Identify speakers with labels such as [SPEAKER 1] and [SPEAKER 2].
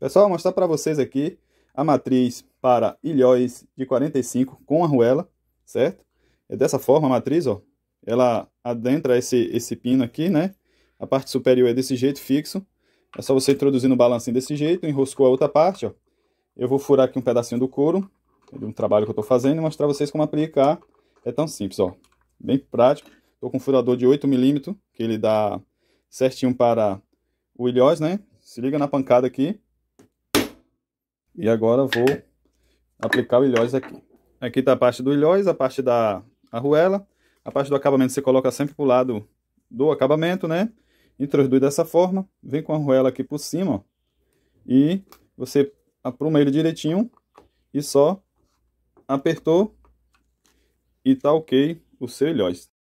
[SPEAKER 1] Pessoal, vou mostrar para vocês aqui a matriz para ilhóis de 45 com arruela, certo? É dessa forma a matriz, ó. Ela adentra esse, esse pino aqui, né? A parte superior é desse jeito, fixo. É só você introduzir no balancinho desse jeito, enroscou a outra parte, ó. Eu vou furar aqui um pedacinho do couro, de um trabalho que eu estou fazendo, e mostrar vocês como aplicar. É tão simples, ó. Bem prático. Estou com um furador de 8 milímetros, que ele dá certinho para o ilhós, né? Se liga na pancada aqui. E agora vou aplicar o ilhóis aqui. Aqui está a parte do ilhóis, a parte da arruela. A parte do acabamento você coloca sempre para o lado do acabamento, né? Introduz dessa forma. Vem com a arruela aqui por cima, ó. E você apruma ele direitinho e só apertou e tá ok o seu ilhóis.